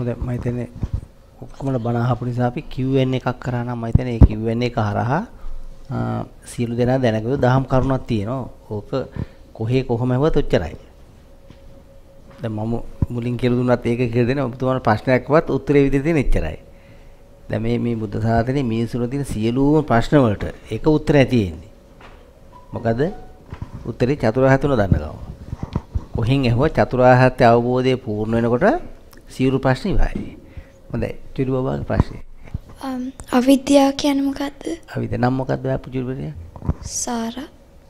හොඳයි මම හිතන්නේ ඔක්කොමල බණ අහපු නිසා අපි Q&A එකක් කරා නම් මම හිතන්නේ ඒ Q&A එක හරහා සියලු දෙනා දැනගිය දහම් කරුණක් තියෙනවා. ඕක කොහේ කොහම හෙවත් ඔච්චරයි. දැන් මම මුලින් කියලා දුන්නත් ඒක කියලා දෙන්නේ ඔබතුමාට ප්‍රශ්නයක්වත් උත්තරේ විදිහට තියෙන එච්චරයි. දැන් මේ මේ බුද්ධ සාසනේ මිනිසුන්ට තියෙන සියලුම ප්‍රශ්න වලට එක උත්තරයක් තියෙන්නේ. මොකද උත්තරේ චතුරාර්ය සත්‍ය දන්න ගම. කොහෙන් ඇහුවා චතුරාර්ය සත්‍ය අවබෝධය පූර්ණ වෙනකොට සිවරු ප්‍රශ්නය වායි හොඳයි ටිරුවවාගේ ප්‍රශ්නය um, අවිද්‍යා කියන මොකක්ද අවිද නම් මොකක්ද ඔයා පුජුරවරයා සාරා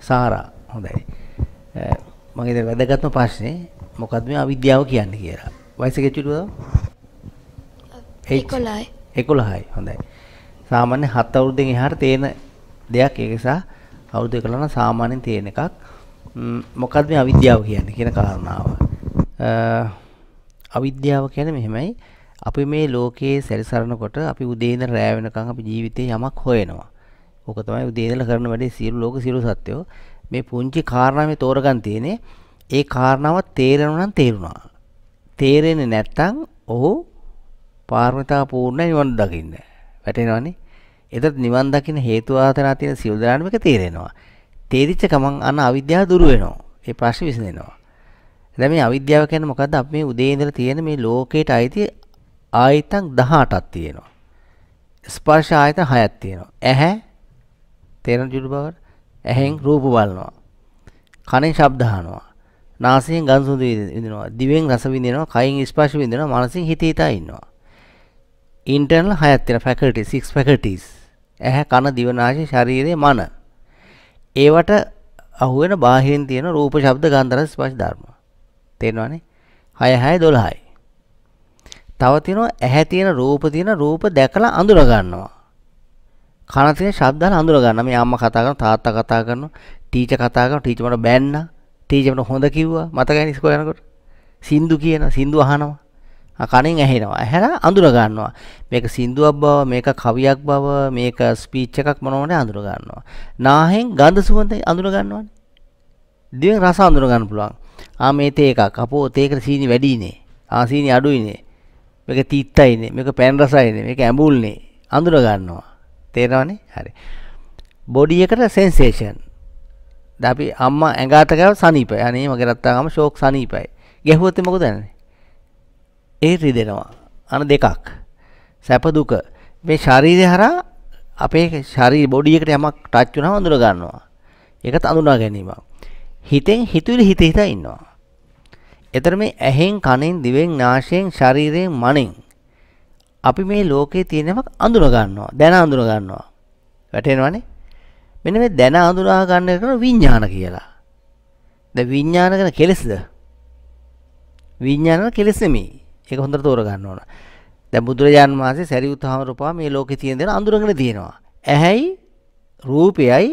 සාරා හොඳයි මගේ දැන් වැදගත්ම ප්‍රශ්නේ මොකද්ද මේ අවිද්‍යාව කියන්නේ කියලා වයස කෙච්චුරුවද 11යි 11යි හොඳයි සාමාන්‍ය 7 අවුරුද්දෙන් එහාට තේන දෙයක් ඒක නිසා අවුරුදු 11 නම් සාමාන්‍යයෙන් තේන එකක් මොකද්ද මේ අවිද්‍යාව කියන්නේ කියන කාරණාව අවිද්‍යාව කියන්නේ මෙහෙමයි. අපි මේ ලෝකයේ සැරිසරනකොට අපි උදේ ඉඳන් රෑ වෙනකන් අපි ජීවිතේ යමක් හොයනවා. ඕක තමයි උදේ ඉඳලා කරන වැඩේ සියලු ලෝක සියලු සත්‍යෝ. මේ පුංචි කාරණා මේ තෝරගන් තියෙන්නේ. ඒ කාරණාව තේරෙනවා නම් තේරුණා. තේරෙන්නේ නැත්තම් ඔහු පාරමිතා පූර්ණ නිවන් දකින්න. වැටෙනවනේ. එතත් නිවන් දකින්න හේතු ආතනා තියෙන සියලු දානමක තේරෙනවා. තේරිච්ච ගමන් අන්න අවිද්‍යාව දුර වෙනවා. ඒ ප්‍රශ්නේ විසඳෙනවා. දැන් මේ අවිද්‍යාව කියන්නේ මොකද්ද? අපි මේ උදේ ඉඳලා තියෙන මේ ලෝකයට අයිති ආයතන 18ක් තියෙනවා. ස්පර්ශ ආයතන 6ක් තියෙනවා. ඇහැ තේරෙන ජුළු බවට ඇහෙන් රූප බලනවා. කනෙන් ශබ්ද අහනවා. නාසයෙන් ගඳ සුවඳ විඳිනවා. දිවෙන් රස විඳිනවා. කයින් ස්පර්ශ විඳිනවා. මනසින් හිත හිතා ඉන්නවා. ඉන්ටර්නල් හයක් තියෙන faculty 6 faculties. ඇහැ කන දිව නාසය ශරීරය මන. ඒවට අහුවෙන බාහිරින් තියෙන රූප ශබ්ද ගන්ධ රස ස්පර්ශ ධර්ම. තේරෙනවනේ 6 6 12යි තව තියෙනවා ඇහැ තියෙන රූප තියෙන රූප දැකලා අඳුර ගන්නවා කන තියෙන ශබ්දන අඳුර ගන්නවා මේ අම්මා කතා කරනවා තාත්තා කතා කරනවා ටීචර් කතා කරනවා ටීචර් මට බෑන්නා ටීචර් මට හොඳ කිව්වා මතකයි ඉස්කෝලේ යනකොට සින්දු කියන සින්දු අහනවා කණෙන් ඇහෙනවා ඇහැලා අඳුර ගන්නවා මේක සින්දුවක් බව මේක කවියක් බව මේක ස්පීච් එකක් මොනවද අඳුර ගන්නවා නාහෙන් ගඳ සුවඳ අඳුර ගන්නවනේ දිවෙන් රස අඳුර ගන්න පුළුවන් ආ මේ තේ එකක් අපෝ තේකට සීනි වැඩිනේ ආ සීනි අඩුයිනේ මේක තීත්තයිනේ මේක පැන් රසයිනේ මේක ඇඹුල්නේ අඳුර ගන්නවා තේරෙනවනේ හරි බොඩි එකට සෙන්සේෂන් දැන් අපි අම්මා ඇඟට ගාව සනීපයි අනේ මගේ රත්තාගම ෂෝක් සනීපයි ගැහුවොත් මොකද වෙන්නේ ඒ රිදෙනවා අන දෙකක් සැප දුක මේ ශරීරය හරහා අපේ ශරීර බොඩි එකට යමක් ටච් වුණාම අඳුර ගන්නවා. ඒකත් අඳුනා ගැනීමක්. හිතෙන් හිතුවිලි හිත හිත ඉන්නවා. එතර මේ ඇහෙන් කනෙන් දිවෙන් නාශයෙන් ශරීරයෙන් මනෙන් අපි මේ ලෝකයේ තියෙනවක් අඳුන ගන්නවා දැන අඳුන ගන්නවා වැටෙනවනේ මෙන්න මේ දැන අඳුනා ගන්න කරන විඥාන කියලා ද විඥාන කරන කෙලෙස්ද විඥාන කෙලෙස් නෙමෙයි ඒක හොඳට තෝරගන්න ඕන දැන් බුදුරජාන් වහන්සේ සරියුත් හාමුදුරුවෝ මේ ලෝකේ තියෙන දේ අඳුරගෙන තියෙනවා ඇහැයි රූපයයි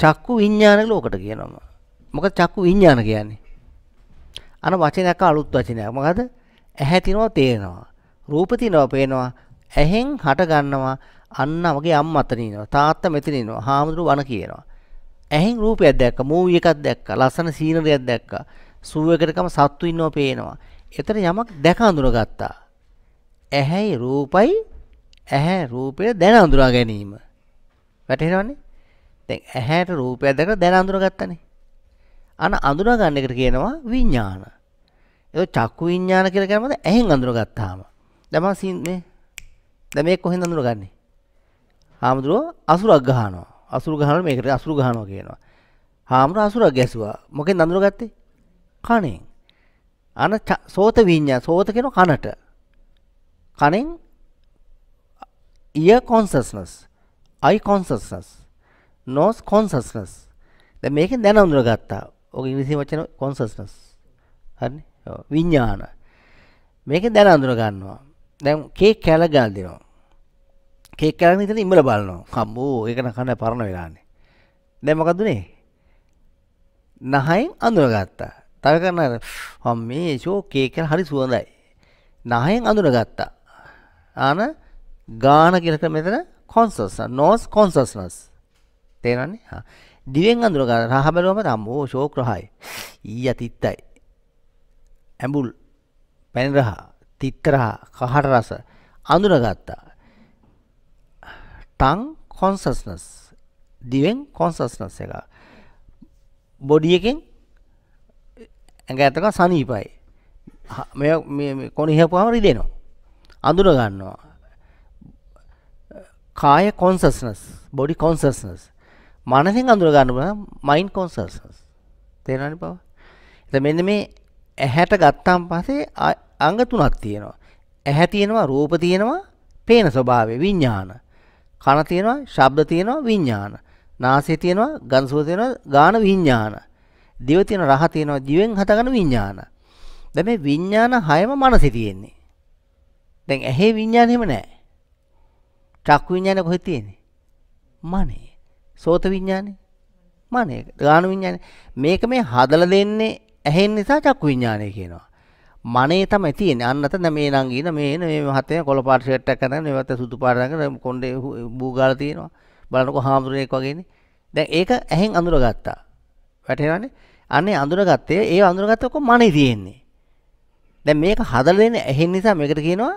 චක්කු විඥාන ලෝකට කියනවා මොකද චක්කු විඥාන කියන්නේ අන වචනයක අලුත් වචනයක් මොකද ඇහැතිනවා තේනවා රූපතිනවා පේනවා ඇහෙන් හටගන්නවා අන්න වගේ අම් අතනනවා තාත්ත මෙතනනවා හාමුදුරු වන කියනවා ඇහෙන් රූපයක් දැක්ක මූවී එකක් දැක්ක ලස්සන සීනරයක් දැක්ක සුවකටකම සත්තු ඉන්නව පේනවා එතන යමක් දැක අඳුරගත්තා ඇහැයි රූපයි ඇහැ රූපය දැන අඳුරා ගැනීම වැටහෙනවන්නේ දැන් ඇහැට රූපයක් දැක දැන අඳුරගත්තනේ අන අඳුනාගන්න එකට කියනවා විඤ්ඥාන එ චක්කු විඤ්ඥාන කියල කරමද ඇහෙන් අඳුර ගත්තාම දම සින්නේ දැ මේ කොහෙන් අඳුර ගන්නේ හාමුදුරුව අසුරක් ගහනවා අසුරු ගහන මේකට අසුරු ගහනෝ කියනවා හාමුදුර අසුරක් ගැසවා මොකෙන් අඳුර ගත්තේ කණෙන් අන සෝත විඤ්ඥා සෝත කෙන කනට කනෙන් ඉය කොන්සස්නස් අයි කොන්සස්නස් නෝස් කොන්සස්නස් දැ මේක දැන අඳුර ගත්තා ඕක ඉංග්‍රීසි වචන කොන්සස්නස් හරි විඤ්ඥාන මේක දැන අඳුර ගන්නවා දැම් කේ කැල ගල් දෙනවා කේ කැල තන ඉමල බලනවා කම්බෝ ඒකන කන්න පරණ වෙලාන්නේ දැමකදුනේ නහයින් අඳුරගත්තා තව කරන්න හම් මේ ශෝ කේකල් හරි සුවඳයි නහයෙන් අඳුරගත්තා ආන ගාන කියලක මෙතන කොන්සස් නෝස් කොන්සස්නස් තේරන්නේ හා දිවෙන් අඳුර ගන්න රහ බැලුවම තම්බෝ ශෝක් රහයි ඊය තිත්තයි ඇඹුල් පැන් රහ තිත්ත රහ කහට රස අඳුනගත්තා ටං කොන්සස්නස් දිවෙන් කොන්සස්නස් එක බොඩියකින් ඇඟ ඇතක සනීපයි මෙ කොනිහපුහම රිදෙනවා අඳුර ගන්නවා කාය කොන්සස්නස් බොඩි කොන්සස්නස් මනසින් අඳුර ගන්න පුළුවන් මයින් කොන්සල්සස් තේරෙනවනේ බව. එතන මෙන්න මේ ඇහැට ගත්තාන් පස්සේ අංග තුනක් තියෙනවා. ඇහැ තියෙනවා, රූප තියෙනවා, පේන ස්වභාවය විඥාන. කන තියෙනවා, ශබ්ද තියෙනවා විඥාන. නාසය තියෙනවා, ගඳ සුවඳ තියෙනවා, ගාන විඥාන. දිව තියෙන රහ තියෙනවා, දිවෙන් හටගන්න විඥාන. දැන් මේ විඥාන හයම මනසේ තියෙන්නේ. දැන් ඇහි විඥාන එහෙම නැහැ. චක් විඥාන කොහෙද තියෙන්නේ? මනේ. සෝත විඥානේ මනය ගාන විඥානය මේක මේ හදල දෙන්නේ ඇහෙන් නිසා චක්කු විඥානය කියනවා මනේ තමයි තියෙන්නේ අන්නත නැ මේ නම් කියන මේ මේ හතේ කොළපාට ෂර්ට් එකක් කරන මේවත් සුදු පාට කරන කොණ්ඩේ බූගාල තියෙනවා බලනකො හාමුදුරෙක් වගේනේ දැන් ඒක ඇහෙන් අඳුරගත්තා වැටේනවනේ අනේ අඳුරගත්තේ ඒ අඳුරගත්ත ඔක්කොම මනේ තියෙන්නේ දැන් මේක හදලා දෙන්නේ ඇහෙන් නිසා මේකට කියනවා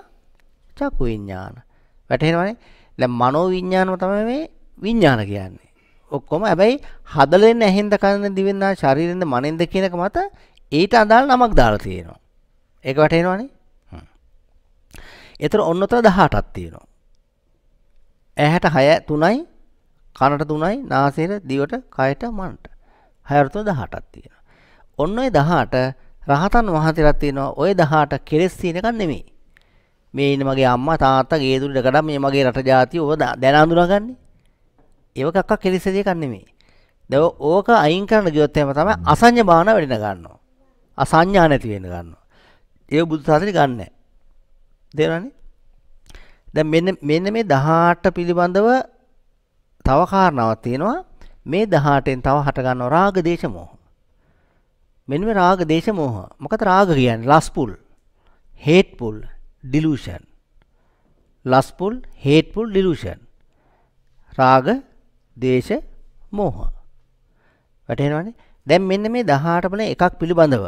චක්කු විඥාන වැටේනවනේ දැන් මනෝ විඥානම තමයි මේ විඥාන කියන්නේ ඔක්කොම ඇබැයි හදලෙන් ඇහෙන්ද කරන්න දිවෙන්නා ශරීරෙන්ද මනෙන්ද කියනක මත ඊට අදාළ නමක් දාලා තියෙනවා ඒක වටේනවානේ එතර ඔන්නතර දහටත් තියෙනවා ඇහැට හය තුනයි කණට තුනයි නාසේර දිවට කයට මන්ට හයරතු දහටත් තියෙන ඔන්න ඔය දහට රහතන් වහතිරත් තියෙනවා ඔය දහට කෙලෙස් තියෙනකක් නෙමෙයි මේ ඉන්න මගේ අම්මා තාත්තා ගේ දුරට ගඩම් මේ මගේ රට ජාතිය ඔබ දැන අඳුනගන්නේ ඒවකක් කෙලිසදය කන්නෙමේ දෙව ඕක අයින් කරන්න ගියොත්තම තම අසං්‍ය බාන වැඩෙන ගන්න අසංඥා නැති වෙන ගන්න ඒ බුදුසාසරි ගන්න දෙරනි දැ මෙන්න මේ දහාට පිළිබඳව තවකාරණවත් තියෙනවා මේ දහටෙන් තව හටගන්න රාග දේශමෝහ මෙනිම රාග දේශමෝහ මොකත රාග කියන්න ලස්පුල් හේට්පුල් ඩිලූෂන් ලස්පුල් හේට්පුල් ඩිලූෂන් රාග දේශ මෝහ වැටෙනවානේ දැන් මෙන්න මේ 18 වල එකක් පිළිබඳව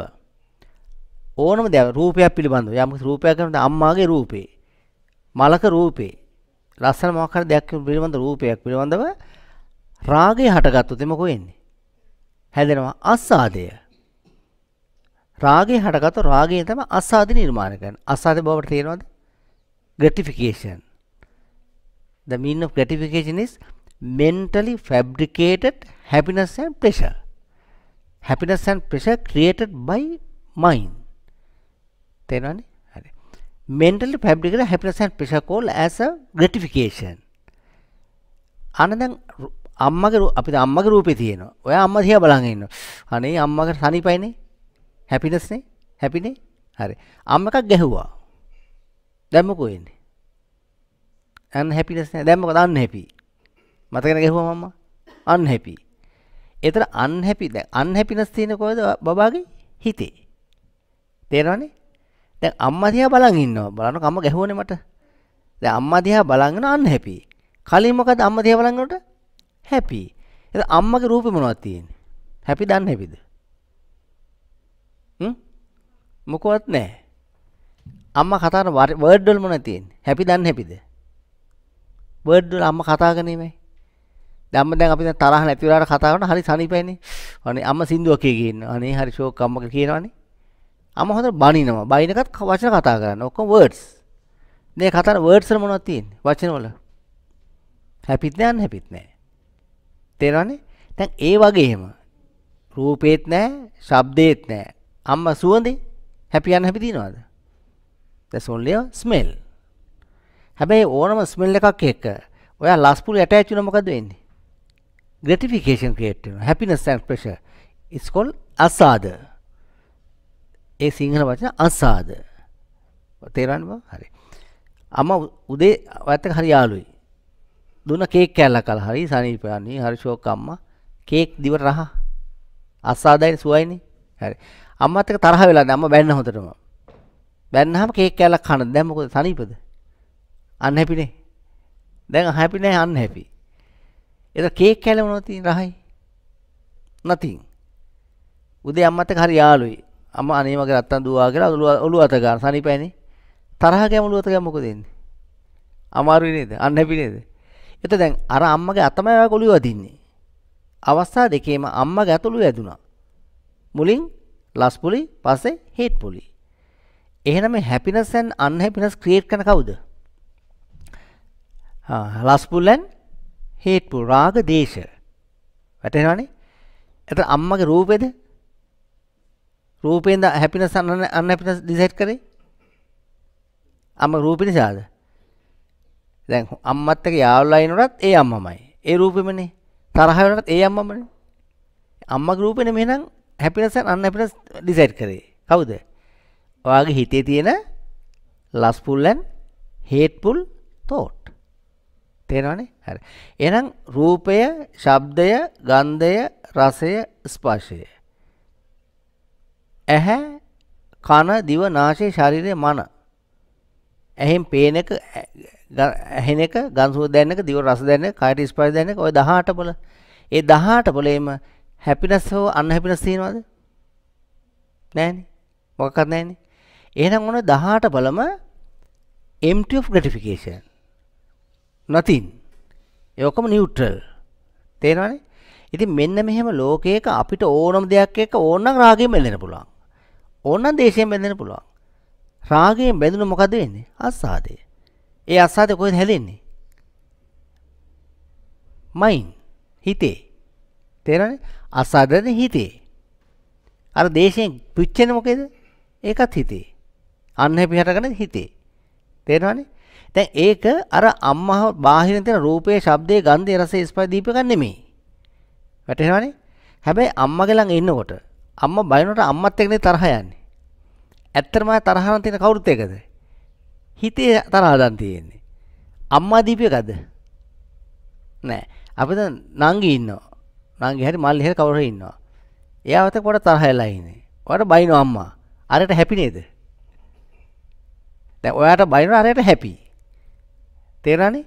ඕනම දෙයක් රූපයක් පිළිබඳව යම් රූපයක් කරනකොට අම්මාගේ රූපේ මලක රූපේ ලස්සන මොකක් හරි දෙයක් පිළිබඳ රූපයක් පිළිබඳව රාගය හටගත්තොත් එමක වෙන්නේ හැදෙනවා අස්සාදය රාගය හටගත්තොත් රාගය තමයි අස්සාදි නිර්මාණය කරන්නේ අස්සාදි බවට තේරෙනවද gratification the meaning of gratification is mentally fabricated happiness and pleasure. happiness and pleasure created by mind. තේරෙනවනේ? හරි. mentally fabricated happiness and pleasure called as a gratification. අන දැන් අම්මගේ අපිට අම්මගේ රූපේ තියෙනවා. ඔයා අම්මා දිහා බලන් ඉන්නවා. අනේ අම්මගේ තනිපයිනේ. happiness නේ. happy නේ. හරි. අම්ම එකක් ගැහුවා. දැන් මොකෝ වෙන්නේ? unhappiness නේ. දැන් මොකද unhappy? මතකද ගැහුවා මම අන්හැපි ඒතර අන්හැපි දැන් අන්හැපිනස් තියෙන කොහෙද බබාගේ හිතේ තේරෙනවනේ දැන් අම්මා දිහා බලන් ඉන්නවා බලන්න කම්ම ගැහුවනේ මට දැන් අම්මා දිහා බලන් ඉන්න අන්හැපි කලින් මොකද අම්මා දිහා බලන් ඉන්නකොට හැපි එතන අම්මගේ රූපේ මොනවද තියෙන්නේ හැපි දන්නේ හැපිද හ්ම් මොකවත් නැහැ අම්මා කතා කරන වර්ඩ් වල මොනවද තියෙන්නේ හැපි දන්නේ හැපිද වර්ඩ් වල අම්මා කතා කරන්නේ මේ දම්ම දැන් අපි තරහ නැතිවලාට කතාවට හරි සනිපැන අනේ අම සිින්දුව කියගන්න අනේ හරි ශෝකම්මක කියනවානේ අම හොඳ බනිනවා බයිනකත් වචන කතා කරන්න ඔක්කො වර්ඩස් මේ කතන වර්ඩ්සර මොනොත්තියෙන් වචනවල හැපිත් නෑන් හැපිත් නෑ තේරවානේ තැන් ඒ වගේම රූපේත් නෑ ශබ්දේත් නෑ අම්ම සුවදේ හැපියන් හැපිතිනවාද ද සොල්ලයෝ ස්මෙල් හැබැයි ඕනම ස්මෙල් එකක් එක්ක ඔයා ලස්පුල යට ඇචුන මොකද වෙන්නේ gratification create වෙනවා happiness and pleasure it's called asada ඒ සිංහල වචන අසාද තේරෙනවද හරි අම උදේ ඔයත් හරි යාළුයි දුන්න කේක් කෑල්ලක් කල හරි සනීපයන්නේ හරි ෂෝක් අම්මා කේක් දිවට රහ අසාදයි සුවයිනේ හරි අම්මත් එක්ක තරහ වෙලා දැම්ම බැන්න හොඳටම බැන්නාම කේක් කෑල්ලක් කන දැන් මොකද සනීපද අන්හැපිනේ දැන් හැපි නෑ අන්හැපි එතකොට කේක් කෑල්ල මොනවද තියෙන්නේ රහයි? nothing. උදේ අම්මත් එක්ක හරි යාළුයි. අම්මා අනේ මගේ රත්තන් දුවා කියලා ඔළුව අත ගන්න සනීපයිනේ. තරහ ගෑම ඔළුව අත ගන්න මොකද වෙන්නේ? අමාරුයි නේද? අන්හැපි නේද? එතකොට දැන් අර අම්මගේ අතමයි ඔයා ඔළුව අදින්නේ. අවස්ථා දෙකේම අම්මගේ අතළු වැදුනා. මුලින් ලස් පුලි පස්සේ හේට් පුලි. එහෙනම් මේ happiness and unhappiness create කරන කවුද? හා ලස් පුල් and හේතු රාග දේශ වැටෙනවනේ එතන අම්මගේ රූපේද රූපෙන්ද හැපිනස් අන්න අන්හැපිනස් ඩිසයිඩ් කරේ අම්ම රූපෙ නිසාද දැන් අම්මත් එක්ක යාළුලා ඉනොටත් ඒ අම්මමයි ඒ රූපෙමනේ තරහ වෙනකොටත් ඒ අම්මමනේ අම්මගේ රූපෙනේ මෙහෙනම් හැපිනස් අන්හැපිනස් ඩිසයිඩ් කරේ කවුද ඔයාගේ හිතේ තියෙන ලස්ෆුල් ඇන් හේට්ෆුල් thought තේරෙනවනේ හරි එහෙනම් රූපය ශබ්දය ගන්ධය රසය ස්පර්ශය ඇහැ කන දිව නාසය ශරීරය මන ඇහෙන් පේන එක ඇහෙන එක ගන්සුව දැනෙන එක දිව රස දැනෙන එක කයට ස්පර්ශ දැනෙන එක ඔය 18 පොළ ඒ 18 පොළේම හැපිනස් හෝ අන්හැපිනස් තියෙනවද නැහනේ මොකක්වත් නැහනේ එහෙනම් ඔන්න 18 පොළම empty of gratification nothing ඒ ඔක්කොම නියුට්‍රල් තේරෙනවනේ ඉතින් මෙන්න මෙහෙම ලෝකයක අපිට ඕනම දෙයක් එක්ක ඕනනම් රාගයෙන් බැඳෙන්න පුළුවන් ඕනනම් දේශයෙන් බැඳෙන්න පුළුවන් රාගයෙන් බැඳුණු මොකද වෙන්නේ අස්සාදය ඒ අස්සාදය කොහෙද හැදෙන්නේ මයින් හිතේ තේරෙනවනේ අසාදනේ හිතේ අර දේශයෙන් පිච්චෙන මොකේද ඒකත් හිතේ අන්න හැපි හටගෙන හිතේ තේරෙනවනේ දැන් ඒක අර අම්මා බාහිරින් තියෙන රූපේ, ශබ්දේ, ගන්ධේ, රසේ, ස්පර්ශ දීපක නෙමෙයි. වැටෙනවනේ? හැබැයි අම්මගේ ළඟ ඉන්නකොට අම්මා බයනකොට අම්මත් එක්කනේ තරහ යන්නේ. ඇත්තටම තරහන තියෙන කවුරුත් එක්කද? හිතේ තරහ දන් තියෙන්නේ. අම්මා දීපේකද? නෑ. අපි දැන් නංගි ඉන්නවා. නංගි හැරි මල්ලි හැරි කවුරු හරි ඉන්නවා. එයාවත් පොඩ තරහයලා ඉන්නේ. ඔයාට බයිනෝ අම්මා. අරට හැපි නේද? දැන් ඔයාට බයිනෝ අරට හැපි. තේරණි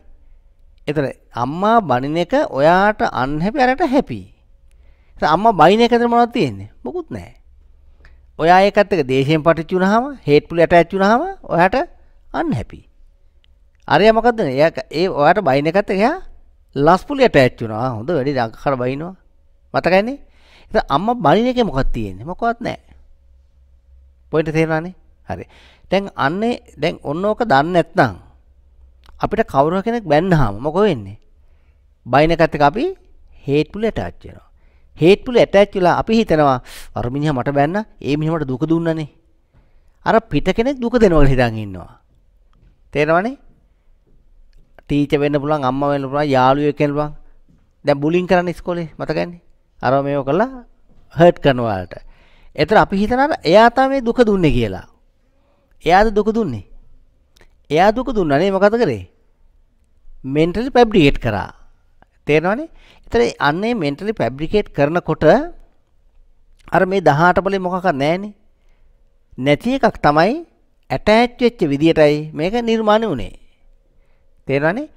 එතන අම්මා බනින එක ඔයාට අන්හැපි අරට හැපි අම්මා බයින එකතර මොනවද තියෙන්නේ මොකුත් නැහැ ඔයා ඒකත් එක දේශයෙන් පටිච්ච වුණාම හේට්ෆුල් ඇටච් වුණාම ඔයාට අන්හැපි අරයා මොකද්ද නේ එයා ඒ ඔයාට බයින එකත් එක එයා ලස්පුලි ඇටච් වුණා හොඳ වැඩි අක්කර බයිනවා මතකයිනේ ඉතින් අම්මා බනින එකේ මොකක්ද තියෙන්නේ මොකවත් නැහැ පොයින්ට් තේරෙනවනේ හරි දැන් අන්නේ දැන් ඔන්න ඕක දන්නේ නැත්නම් අපිට කවුරු කෙනෙක් බැන්නාම මොකද වෙන්නේ? බයින එකත් අපි හේට්ෆුල් ඇටච් වෙනවා. හේට්ෆුල් ඇටච් වෙලා අපි හිතනවා අර මිනිහා මට බැන්න ඒ මිනිහා මට දුක දුන්නනේ. අර පිට කෙනෙක් දුක දෙනවා කියලා හිතන් ඉන්නවා. තේරෙනවනේ? ටීචර් වෙන්න පුළුවන්, අම්මා වෙන්න පුළුවන්, යාළුවෙක් වෙන්න පුළුවන්. දැන් බුලින් කරන්නේ ඉස්කෝලේ මතකන්නේ? අර මේව කළා හර්ට් කරනවා වලට. ඒතර අපි හිතනවා එයා තමයි දුක දුන්නේ කියලා. එයාද දුක දුන්නේ? එයා දුක දුන්නා නේ මොකද කරේ? මෙන්ටලි පැබ්ඩිකේට් කරා තේරෙනවනේ එතන අන්නේ මෙන්ටලි පැබ්ඩිකේට් කරනකොට අර මේ 18 වලින් මොකක් නැහැනේ නැති එකක් තමයි ඇටැච් වෙච්ච විදියටයි මේක නිර්මාණය වුනේ තේරෙනවනේ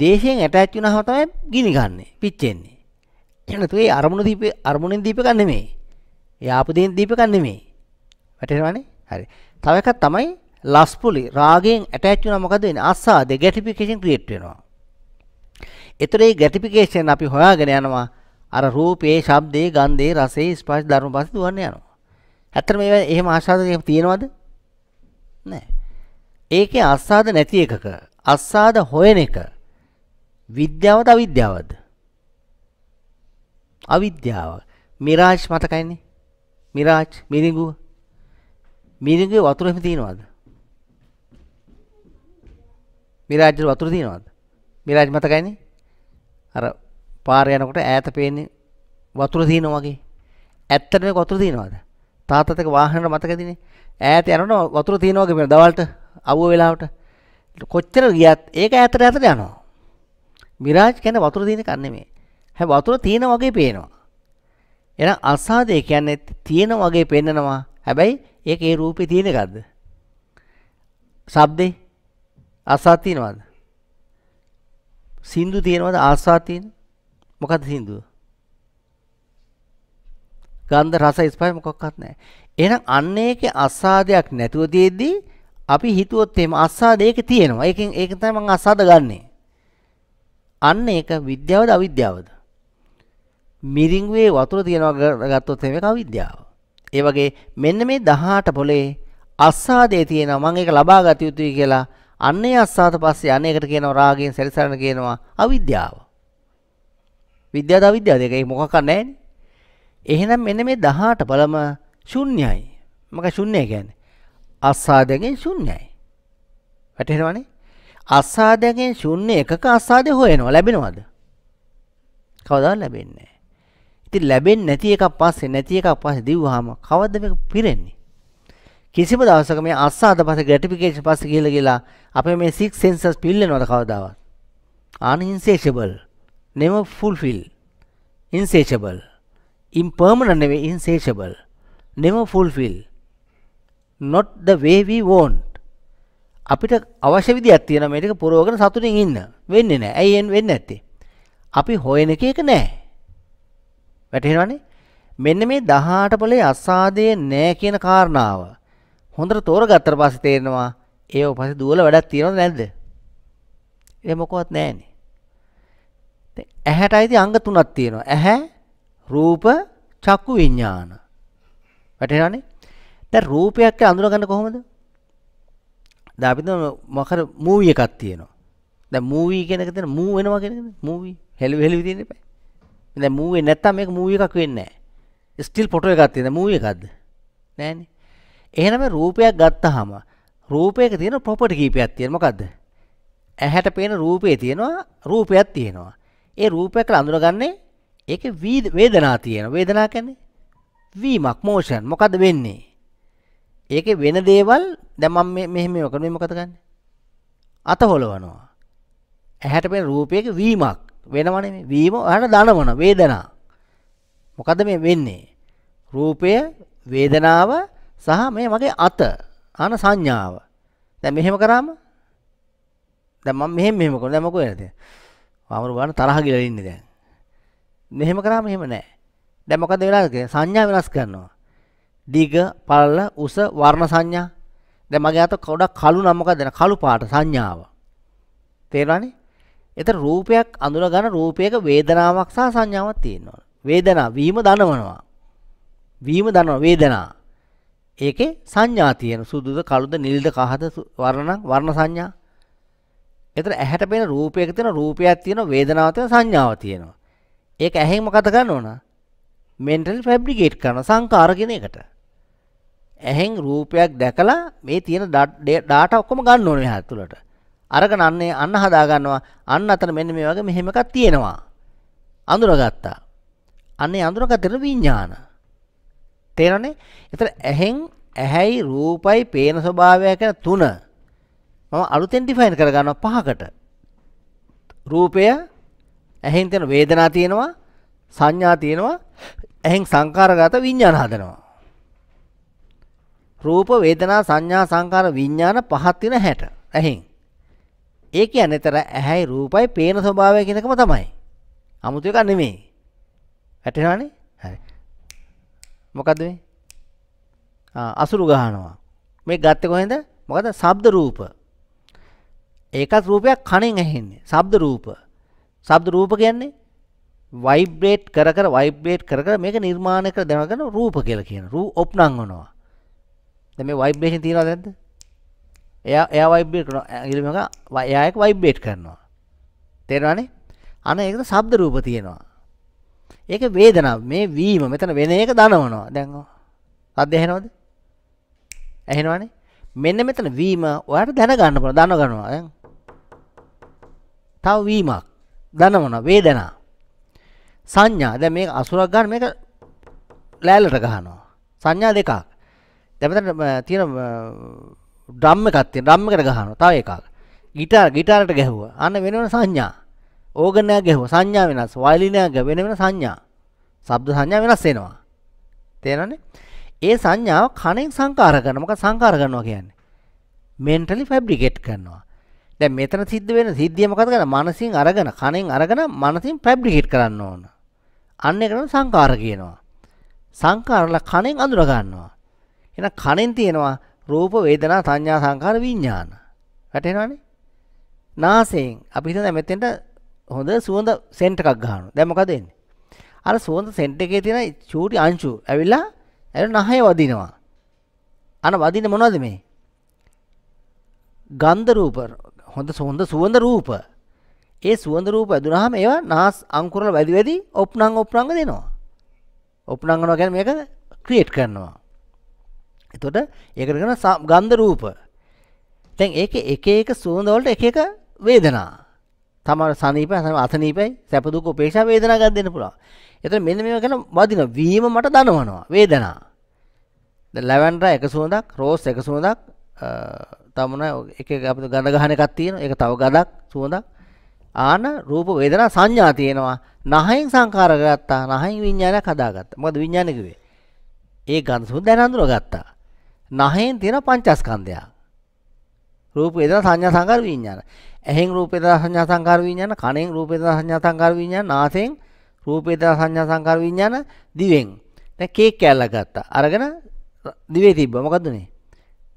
දේශයෙන් ඇටැච් වුණාම තමයි ගිනි ගන්නෙ පිච්චෙන්නේ එහෙනම් තුේ අරමුණු දීපේ අරමුණෙන් දීපක නෙමෙයි ඒ ආපු දෙයින් දීපක නෙමෙයි වැටෙනවනේ හරි තව එකක් තමයි ලස්පුලි රාගයෙන් ඇටැච් වුණා මොකද වෙන්නේ ආසාද ගැටිෆිකේෂන් ක්‍රියේට් වෙනවා එතකොට මේ ග්‍රැටිෆිකේෂන් අපි හොයාගෙන යනවා අර රූපේ, ශබ්දේ, ගන්ධේ, රසේ, ස්පර්ශ ධර්ම පස්සේ දුවන්න යනවා. ඇත්තට මේවා එහෙම ආස්වාදයක් තියෙනවද? නැහැ. ඒකේ ආස්වාද නැති එකක ආස්වාද හොයන එක විද්‍යාවද අවිද්‍යාවද? අවිද්‍යාව. මිරාජ් මතකයිනේ. මිරාජ් මිරිඟුව. මිරිඟුවේ වතුර එහෙම තියනවාද? මිරාජ් වල වතුර තියනවාද? මිරාජ් මතකයිනේ. අර පාර යනකොට ඈත පේන්නේ වතුර තියෙනවා වගේ. ඇත්තටම වතුර තියෙනවද? තාත්තට වාහනේට මතකදිනේ. ඈත යනකොට වතුර තියෙනවා වගේ දවල්ට අවුව වෙලාවට කොච්චර ගියත් ඒක ඈතට ඈතට යනවා. මිරාජ් කියන්නේ වතුර තියෙන කන්නේ මේ. හැබැයි වතුර තියෙන වගේ පේනවා. එහෙනම් අසාදේ කියන්නේ තියෙන වගේ පෙන්නනවා. හැබැයි ඒක ඒ රූපේ තියෙන එකක්ද? ශබ්දේ අසාද තියෙනවද? සින්දු තියෙනවද ආස්වාද තියෙන? මොකද්ද සින්දුව? ගන්ධ රස ස්පර්ශ මොකක්වත් නැහැ. එහෙනම් අන්න ඒකේ ආස්වාදයක් නැතුව තියෙද්දි අපි හිතුවොත් එහෙම ආස්වාද ඒකේ තියෙනවා. ඒකෙන් ඒක තමයි මම ආස්වාද ගන්නෙ. අන්න ඒක විද්‍යාවද අවිද්‍යාවද? මිරිඟුවේ වතුර තියනවා ගත්තොත් එහෙම ඒක අවිද්‍යාව. ඒ වගේ මෙන්න මේ 18 පොලේ ආස්වාදයේ තියෙනවා මම ඒක ලබා ගත යුතුයි කියලා අන්නේ අස්සාත පස්සේ අනේකට කියනවා රාගයෙන් සැරිසරන කියනවා අවිද්‍යාව. විද්‍යාව අවිද්‍යාව දෙක ඒක මොකක් නැහැ එහෙනම් මෙන්න මේ 18 බලම ශුන්‍යයි. මොකක් ශුන්‍යයි කියන්නේ? අස්සාදයෙන් ශුන්‍යයි. වැටහෙනවනේ? අස්සාදයෙන් ශුන්‍ය එකක අස්සාදේ හොයනවා ලැබෙනවද? කවදාවත් ලැබෙන්නේ නැහැ. ඉතින් ලැබෙන්නේ නැති එකක් පස්සේ නැති එකක් පස්සේ දිව්වහම කවද්ද මේක පිරෙන්නේ? කිසිම දවසක මේ අස්සාද පස ගැටිපිකේෂ පස කියල කියලා අප මේ සික් සෙන්සස් පිල්ල නොද කවදාවත් ආනඉන්සේෂබල් නෙම ෆුල්ෆිල් ඉන්සේෂබල් ඉම්පර්මණ නෙවේ ඉන්සේෂබල් නෙම ෆුල්ෆිල් නොට් ද වේවී වෝන්ට් අපිට අවශ්‍ය විදි අත්තියන මේටක පුරෝගන සතුටින් ඉන්න වෙන්න නෑ ඇයිෙන් වෙන්න ඇත්තේ අපි හොයන එක එක නෑ වැටහෙනවානේ මෙන්න මේ දහට පොලේ අස්සාදය නෑ කියන කාරණාව හොඳට තෝරගත්තට පස්සේ තේරෙනවා ඒව පස්සේ දුවල වැඩක් තියෙනවද නැද්ද? ඒ මොකවත් නැහැනේ. දැන් ඇහැට අයිති අංග තුනක් තියෙනවා. ඇහැ, රූප, චක්කු විඥාන. වැටහෙනවනේ? දැන් රූපයක් අඳුරගන්න කොහොමද? දැන් අපි දන්න මොකද මූවි එකක් තියෙනවා. දැන් මූවි කියන එක තියෙන මූ වෙනවා කියන එකද? මූවි හෙලි හෙලි තියෙන ඉපැයි. දැන් මූවි නැත්තම් මේක මූවි එකක් වෙන්නේ නැහැ. ස්ටිල් ෆොටෝ එකක් තියෙනවා. මූවි එකක්ද? නැහැනේ. එහනම රූපයක් ගත්තහම රූපයක තියෙන පොපට කීපයක් තියෙන මොකක්ද ඇහැට පේන රූපය තියෙනවා රූපයක් තියෙනවා ඒ රූපයක අඳුරගන්නේ ඒක වේදනා තියෙන වේදනා කැන්නේ වීමක් මෝෂන් මොකද වෙන්නේ ඒක වෙන දේවල් දැමම් මෙහෙම ඔකන මොකතගන්න අත හොලවනවා ඇහැට පෙන රූපයක වීමක් වෙනවන වීම හට දනවන වේදනා මොකද මේ වෙන්නේ රූපය වේදනාව සහ මේ මගේ අත ආන සංඥාව. දැන් මෙහෙම කරාම දැන් මම මෙහෙම මෙහෙම කරනවා. දැන් මොකෝ වෙනද? වමරු බලන්න තරහ ගිලලා ඉන්නේ දැන්. මෙහෙම කරාම එහෙම නැහැ. දැන් මොකද වෙලා කියන්නේ? සංඥා වෙනස් කරනවා. දිග, පළල, උස, වර්ණ සංඥා. දැන් මගේ අත ගොඩක් කළු නම් මොකද දැන් කළු පාට සංඥාව. තේරුණානේ? එතන රූපයක් අඳුන ගන්න රූපයක වේදනාවක් සහ සංඥාවක් තියෙනවා. වේදනාව වීම දනවනවා. වීම දනනවා වේදනාව. ඒකේ සංඥා තියෙන සුදුද කළුද නිල්ද කහද වර්ණ වර්ණ සංඥා. එතන ඇහැට පෙනෙන රූපයක තියෙන රූපයක් තියෙන වේදනාවක් තියෙන සංඥාවක් තියෙනවා. ඒක ඇහෙන් මොකද ගන්න ඕන? මෙන්ටල් ෆැබ්‍රිකේට් කරන සංකාර කියන එකට. ඇහෙන් රූපයක් දැකලා මේ තියෙන ඩාටා ඔක්කොම ගන්න ඕනේ එහා තුලට. අරගෙන අන්නේ අන්න හදා ගන්නවා. අන්න අතන මෙන්න මේ වගේ මෙහෙම එකක් තියෙනවා. අඳුරගත්තා. අන්නේ අඳුරගත්තේ විඥාන. තේරනේ එතර ඇහෙන් ඇහැයි රූපයි පේන ස්වභාවයක් යන තුන මම අලුතෙන් ඩිෆයින් කරගන්නවා පහකට රූපය ඇහෙන් තියෙන වේදනා තියෙනවා සංඥා තියෙනවා ඇහෙන් සංකාරගත විඥාන හදනවා රූප වේදනා සංඥා සංකාර විඥාන පහක් තියෙන 60 ඇහෙන් ඒ කියන්නේ තර ඇහැයි රූපයි පේන ස්වභාවය කියන එකම තමයි අමුතු එකක් නෙමෙයි වැටෙනවනේ හරි මොකද මේ අසුරු ගහනවා මේ ගත්තේ කොහෙන්ද මොකද ශබ්ද රූප ඒකත් රූපයක් කණෙන් ඇහෙන්නේ ශබ්ද රූප ශබ්ද රූප කියන්නේ වයිබ්‍රේට් කර කර වයිබ්‍රේට් කර කර මේක නිර්මාණය කර දැනගෙන රූප කියලා කියන රූ ඔප්නම් වෙනවා දැන් මේ වයිබ්‍රේෂන් තියනවද නැද්ද එයා එයා වයිබ්‍රේට් කරනවා ඊළඟ එයා එක වයිබ්‍රේට් කරනවා තේරෙනවනේ අනේ ඒකද ශබ්ද රූප තියෙනවා ඒක වේදනාව මේ වීම මෙතන වෙන එක දනවනවා දැන් සද්ද ඇහෙනවද ඇහෙනවනේ මෙන්න මෙතන වීම ඔයාලට දැනගන්න පුළුවන් දනගනවා දැන් තව වීමක් දනවනවා වේදනා සංඥා දැන් මේක අසුරක් ගන්න මේක ලෑල්ලට ගහනවා සංඥා දෙකක් දැන් මෙතන තියෙන ඩ්‍රම් එකක් තියෙන ඩ්‍රම් එකට ගහනවා තව එකක් ගිටාර ගිටාරට ගැහුවා අන්න වෙනවන සංඥා ඕගනයක් ගැහුව සංඥා වෙනස් වයලිනයක් ගැවෙන වෙන සංඥා ශබ්ද සංඥා වෙනස් වෙනවා තේරෙනවනේ ඒ සංඥාව කණෙන් සංකාර කරනවා මොකද සංකාර කරනවා කියන්නේ මෙන්ටලි ෆැබ්‍රිකේට් කරනවා දැන් මෙතන සිද්ධ වෙන සිද්ධිය මොකද කරන්නේ මනසින් අරගෙන කණෙන් අරගෙන මනසින් ෆැබ්‍රිකේට් කරන්න ඕන අන්න ඒකට සංකාර කියනවා සංකාරලා කණෙන් අඳුර ගන්නවා එහෙනම් කණෙන් තියෙනවා රූප වේදනා සංඥා සංකාර විඥාන වැටෙනවනේ නාසයෙන් අපි හිතන මෙතෙන්ට හොඳ සුවඳ සෙන්ට් එකක් ගහනවා. දැන් මොකද වෙන්නේ? අර සුවඳ සෙන්ට් එකේ තියෙන චූටි අංශු ඇවිල්ලා ඇර නහය වදිනවා. අන වදින්නේ මොනවද මේ? ගන්ධ රූප හොඳ සුවඳ සුවඳ රූප. ඒ සුවඳ රූප ඇදුනහම ඒවා නාස් අංකුරවල වැඩි වැඩි ඔප්නං ඔප්නංග දෙනවා. ඔප්නංගනවා කියන්නේ මේක ක්‍රියේට් කරනවා. එතකොට ඒකට කරන ගන්ධ රූප. දැන් ඒකේ එක එක සුවඳ වලට එක එක වේදනා. තමර සනීපය සම අසනීපයි සැපදුක උපේක්ෂා වේදනා ගන්න දෙන්න පුළුවන්. එතන මෙන්න මේවා ගැන වදින වීම මට දනවනවා වේදනා. දැන් ලැවෙන්ඩර් එක සුවඳක්, රෝස් එක සුවඳක් තමුන එක අපිට ගඳ ගහන එකක් තියෙනවා. ඒක තව ගඳක් සුවඳක්. ආන රූප වේදනා සංඥා තියෙනවා. නහයෙන් සංකාර කරගත්තා. නහයෙන් විඥානයක් හදාගත්තා. මොකද විඥානෙ කිව්වේ? ඒ ගඳ සුවඳ දැන හඳුනගත්තා. නහයෙන් තියෙන පංචස්කන්ධයක්. රූප වේදනා සංඥා සංකාර විඥාන. ඇහෙන් රූපේ දා සංඥා සංකාර විඥාන කනෙන් රූපේ දා සංඥා සංකාර විඥාන නාසයෙන් රූපේ දා සංඥා සංකාර විඥාන දිවෙන් දැන් කේක් කෑල්ලක් ගත්තා අරගෙන දිවේ තිබ්බා මොකද්ද උනේ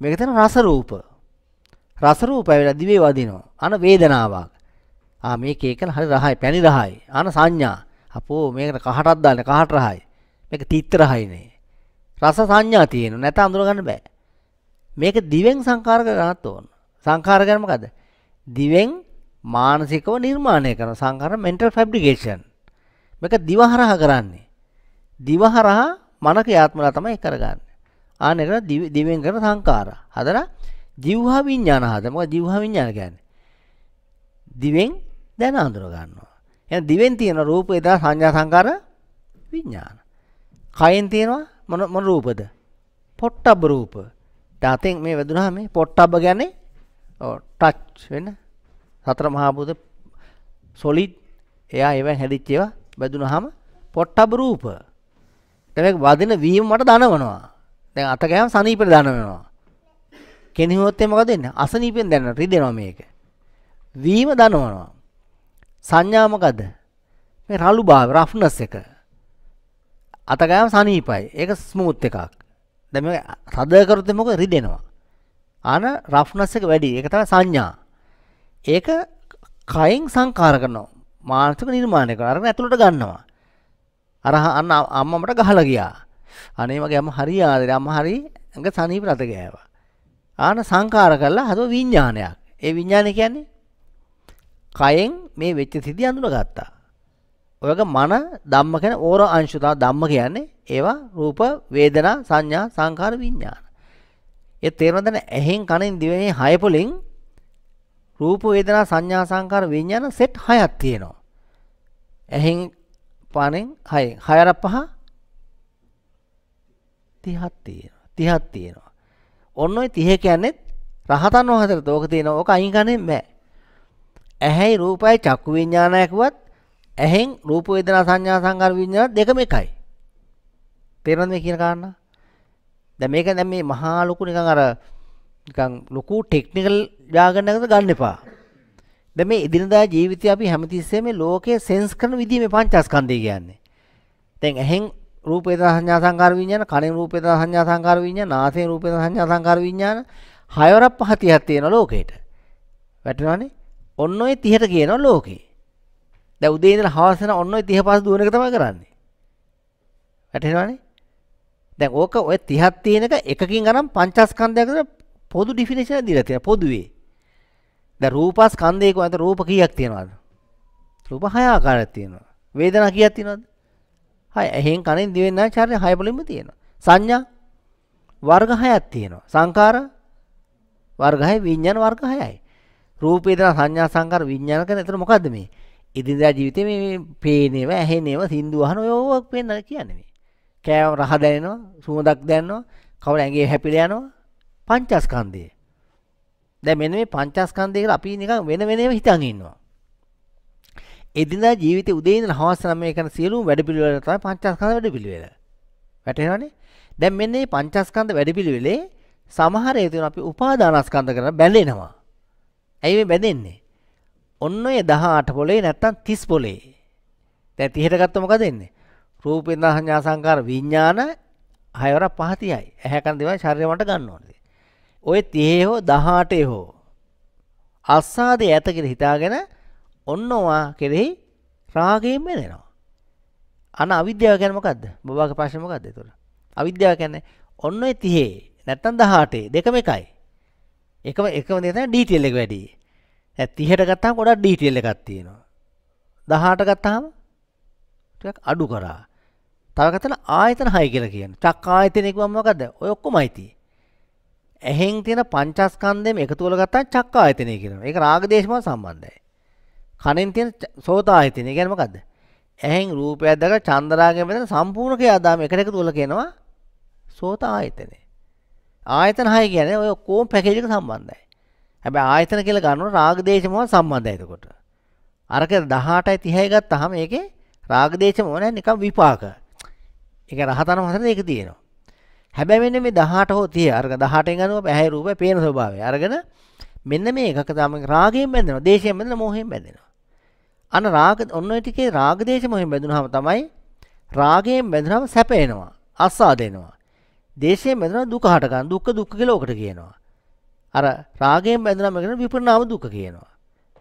මේක තමයි රස රූප රස රූපය වෙලා දිවේ වදිනවා අන වේදනාවක් ආ මේ කේකන හරි රහයි පැණි රහයි අන සංඥා අපෝ මේකට කහටක් දාන්න කහට රහයි මේක තිත් රහයිනේ රස සංඥා තියෙනවා නැත අඳුර ගන්න බෑ මේක දිවෙන් සංකාර කරගන්නත් ඕන සංකාර කරන මොකද දිවෙන් මානසිකව නිර්මාණය කරන සංකර මෙන්ටල් ෆැබ්ඩිකේෂන් මේක දිවහරහ කරන්නේ. දිවහරහා මනක යාත්මලා තමයි කරගන්න. ආනෙර දිවෙන් කරන සංකාර. හදර ජිව්හා විඤ්ඥාන හදම ජිව්හා විඤ්ඥාන ගැන. දිවෙන් දැන අඳුරගන්නවා. එ දිවෙන් තියෙන රූප එදා සංඥා සංකාර විඤ්ඥාන. කයින් තියෙනවා මොන රූපද. පොට්ටබ රූප. තාතෙන් මේ වැදුනා මේ පොට්ටබ ගැනේ ටච් වෙන සතර මහාබූත සොලිඩ් එයා ඒවන් හැදිච්ච ඒවා බැදුනහම පොට්ටබ රූප. දැන් වදින වීම මට දනවනවා. දැන් අත ගෑම සනීපෙට දනවනවා. කෙනෙකුත් එමක දෙන්නේ අසනීපෙන් දැන රිදෙනවා මේක. වීම දනවනවා. සංඥා මොකද? මේ රළු භාව රෆ්නස් එක. අත ගෑම සනීපයි. ඒක ස්මූත් එකක්. දැන් මේ සදකරුත් මොකද රිදෙනවා. අන රෆ්නස් එක වැඩි. ඒක තමයි සංඥා. ඒක කයෙන් සංකාර කරනවා. මානසික නිර්මාණය කරනවා. අරගෙන ඇතුළට ගන්නවා. අර අන්න අම්මමට ගහලා ගියා. අනේ මගේ අම්මා හරි ආදරේ. අම්මා හරි ඇඟ සනීප රත ගෑවා. ආන සංකාර කරලා හදව විඥානයක්. ඒ විඥානය කියන්නේ කයෙන් මේ වෙච්ච සිද්ධිය අඳුනගත්තා. ඔයග මන ධම්ම කියන ඕර අංශුතා ධම්ම කියන්නේ ඒවා රූප වේදනා සංඥා සංකාර විඥාන. ඒ තේරෙනවද ඇහෙන් කනෙන් දිවෙන් හය පොලෙන් රූප වේදනා සංඥා සංකාර විඥාන සෙට් හයක් තියෙනවා. ඇහෙන් පානෙන් හය. හය අර පහ 30ක් තියෙනවා. 30ක් තියෙනවා. ඔන්න ඔය 30 කියන්නේ රහතන් වහන්සේට ඕක තියෙනවා. ඕක අයින් ගන්නෙන් බෑ. ඇහැයි රූපයි චක්කු විඥානය කිව්වත් ඇහෙන් රූප වේදනා සංඥා සංකාර විඥාන දෙකම එකයි. තේරෙනවද මේ කියන කාරණා? දැන් මේක දැන් මේ මහා ලොකු නිකන් අර නිකන් ලොකු ටෙක්නිකල් යාගන්නකට ගන්න එපා. දැන් මේ එදිනදා ජීවිතය අපි හැමතිස්සෙම මේ ලෝකයේ සෙන්ස් කරන විදිහ මේ පංචස්කන්ධය කියන්නේ. දැන් ඇහෙන් රූපේ සංඥා සංකාර විඥාන, කනෙන් රූපේ සංඥා සංකාර විඥාන, නාසයෙන් රූපේ සංඥා සංකාර විඥාන හයවරක් පහ 30ක් තියෙනවා ලෝකේට. වැටෙනවනේ? ඔන්න ඔය 30ට කියනවා ලෝකේ. දැන් උදේ ඉඳලා හවස වෙන ඔන්න ඔය 35 දුවන එක තමයි කරන්නේ. වැටෙනවනේ? දැන් ඕක ඔය 30ක් තියෙන එක එකකින් අරන් පංචස්කන්ධයකට පොදු ඩිෆිනිෂන් දීලා තියෙනවා පොදුවේ. දැන් රූපස්කන්ධයක අත රූප කීයක් තියෙනවද? රූප හය ආකාරයක් තියෙනවා. වේදනා කීයක් තියෙනවද? හය. එහෙන් කනෙන් දිවෙන් නා චර්ය හය වලින්ම තියෙනවා. සංඥා වර්ග හයක් තියෙනවා. සංකාර වර්ග හය විඥාන වර්ග හයයි. රූප වේදනා සංඥා සංකාර විඥාන කියන එතන මොකද්ද මේ? ඉදින්දා ජීවිතේ මේ පේනේව ඇහෙනේව සින්දු අහන ඔය ඔය පේන්න කියන්නේ. කෑම රහ දැනෙනවා සුවඳක් දැනනවා කවුරු ඇඟේ හැපිලා යනවා පංචස්කන්ධය. දැන් මෙන්න මේ පංචස්කන්ධය කියලා අපි නිකන් වෙන වෙනම හිතන් ඉන්නවා. එදිනදා ජීවිතේ උදේ ඉඳලා හවස 9 කරන සියලුම වැඩපිළිවෙල තමයි පංචස්කන්ධ වැඩපිළිවෙල. වැටහෙනවනේ? දැන් මෙන්න මේ පංචස්කන්ධ වැඩපිළිවෙලේ සමහර හේතුන් අපි උපාදානස්කන්ධ කරන බැඳෙනවා. ඇයි මේ බැඳෙන්නේ? ඔන්න ඔය 18 පොලේ නැත්තම් 30 පොලේ. දැන් 30ට ගත්තොත් මොකද වෙන්නේ? රූපේදා සංඥා සංකාර විඥාන හයවර පහ 30යි. ඇහැ කන දේවල් ශරීරය මට ගන්න ඕනේ. ඔය 30 හෝ 18 හෝ අස්සාදේ ඇත කියලා හිතාගෙන ඔන්නවා කෙරෙහි රාගයෙන් මෙදෙනවා. අන අවිද්‍යාව කියන්නේ මොකද්ද? බබාගේ ප්‍රශ්නේ මොකද්ද ඒතොර? අවිද්‍යාව කියන්නේ ඔන්න ඔය 30 නැත්තම් 18 දෙකම එකයි. එකම එකම දේ තමයි DTL එක වැඩි. දැන් 30ට ගත්තාම ගොඩක් DTL එකක් තියෙනවා. 18 ගත්තාම ටිකක් අඩු කරා. තවකතන ආයතන හය කියලා කියන චක් ආයතනයකුවම්මකද ඔයොක්කොමයිති. ඇහෙන් තියෙන පංචස්කන්දෙම එකතුවල ගත්තා චක් ආයතනය කියන එක රාගදේශම සම්බන්ධයි. කනින් තියෙන සෝතා ආයතනය ගැනමකද. ඇහෙන් රූපයක් දක චන්දරාගය මෙතන සම්පූර්ණක ආදාම එකට එක තුල කියනවා සෝත ආයතනය. ආයතන හය කියන්නේ ඔය ඔක්කොම පැකේජ් එක සම්බන්ධයි. හැබැයි ආයතන කියලා ගන්නොත් රාගදේශමව සම්බන්ධයි එතකොට. අරක 18යි 30යි ගත්තාම ඒකේ රාගදේශම ඕනේ නිකන් විපාක. ඒක රහතන් වහන්සේ ඒක තියෙනවා. හැබැයි මෙන්න මේ 18 හෝ 30 අරක 18න් අනුව පැහැය රූපය පේන ස්වභාවය අරගෙන මෙන්න මේ එකක තමයි රාගයෙන් බැඳෙනවා, දේශයෙන් බැඳෙනවා, මොහයෙන් බැඳෙනවා. අන රාග ඔන්න ඔය ටිකේ රාග දේශ මොහයෙන් බැඳුනහම තමයි රාගයෙන් බැඳුනහම සැප එනවා, ආස්වාද එනවා. දේශයෙන් බැඳුනහම දුක හට ගන්න, දුක්ඛ දුක්ඛ කියලා ඔකට කියනවා. අර රාගයෙන් බැඳුනහම කියන විපරණාම දුක කියනවා.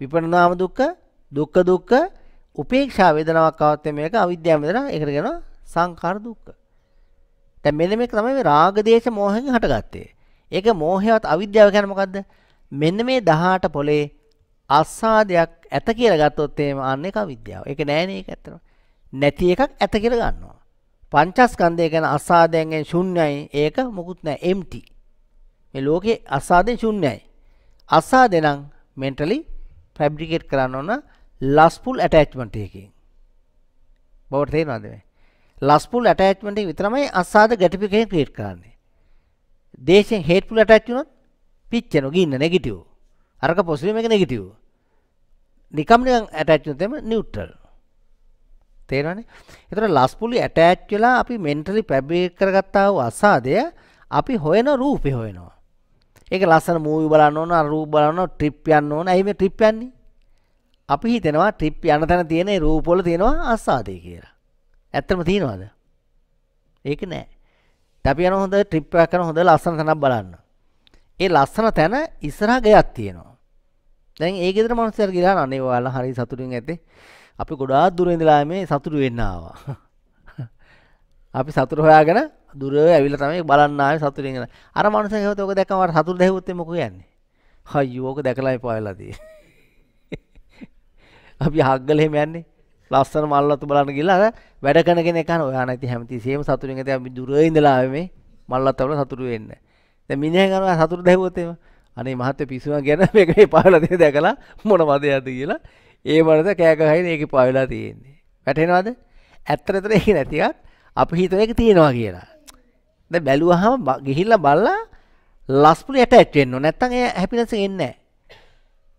විපරණාම දුක්ඛ, දුක්ඛ දුක්ඛ උපේක්ෂා වේදනාවක් ආවත් මේක අවිද්‍යාව වේදනාවක් ඒකට කියනවා සංඛාර දුක්ඛ. දැන් මෙන්න මේක තමයි මේ රාග දේශ මොහෙන් හටගත්තේ. ඒක මොහයවත් අවිද්‍යාව කියන්නේ මොකද්ද? මෙන්න මේ 18 පොලේ අස්සාදයක් ඇත කියලා ගත්තොත් එහෙම අන්න ඒක අවිද්‍යාව. ඒක නෑනේ ඒක ඇත්තම. නැති එකක් ඇත කියලා ගන්නවා. පංචස්කන්ධය ගැන අසාදයෙන් ශුන්‍යයි ඒක මොකුත් නැහැ empty මේ ලෝකේ අසාදෙන් ශුන්‍යයි අසාදේ නම් mentally fabricate කරන්න ඕන lustful attachment එකකින් බවට තේරෙනවද මේ ලස්පුල් ඇටච්මට විතරමයි අස්සාද ගැටිපිකෙන් ක්‍රේට් කරන්නේ දේශෙන් හේට්පුල ඇටච්චුනොත් පිච්චන ගින්න නැගිටියෝ අරක පොසිලීම එක නැගිටියෝ නිකම් ඇටච්චුතම නිියුට්ටල් තේරනේ එතර ලස්පුලි ඇටෑච් වෙලා අපි මෙන්ටලි පැබේ කරගත්තාව අසාදය අපි හොයන රූපය හොයනවා ඒක ලස්සන මූවි බලන්න ඕන අරූ බලන්න ට්‍රිප් යන්න ඕන ඇයි මේ ට්‍රිප් යන්නේ අපි හිතෙනවා ට්‍රිප් යන තැන තියෙන රූපවල තියෙනවා අසාදය කියලා ඇත්තම තියෙනවාද ඒක නෑ තැපියන හොඳ ට්‍රිප්පයක් කන හොඳ ලස්සන තැනක් බලන්න ඒ ලස්සන තැන ඉස්සරහ ගයක් තියෙනවා දැන් ඒකෙදර මනුස්සයර කියලා අනේ ඔයාලා හරි සතුටින් ඇති අපි ගොඩාක් දුර ඉඳලා මේ සතුටු වෙන්න ආවා අපි සතුට හොයාගෙන දුර ඇවිල්ලා තමයි බලන්න ආවේ සතුටින් ඉඳලා අර මනුස්සයා හේවත් ඔක දැක්කම අර සතුට දැහුවොත් මොකෝ යන්නේ අයියෝ ඕක දැකලා පාවෙලා තියෙන්නේ අපි හග්ගල එහෙම යන්නේ ලස්සන මල්ලතු බලන්න කියලා වැඩ කරන කෙනෙක් අහන ඔයා නැති හැමතිස්සෙම සතුටින් ඉතින් අපි දුර ඉඳලා ආවේ මේ මල්ලත්තවල සතුටු වෙන්න. දැන් මිනිහා කරනවා සතුට දැහුවොත් එහෙම අනේ මහත්ය පිස්සුවා ගැන මේක එපා වෙලා තියෙන දැකලා මොන වදයක්ද කියලා ඒ මනස කෑ ගහින් ඒක එපා වෙලා තියෙන්නේ. වැටෙනවද? ඇත්තටම ඒක නැතිවත් අපි හිතුව එක තියෙනවා කියලා. දැන් බැලුවහම ගිහිල්ලා බලලා ලස්පුලි ඇටැච් වෙන්න ඕන. නැත්තම් ඒ හැපිනස් එන්නේ නැහැ.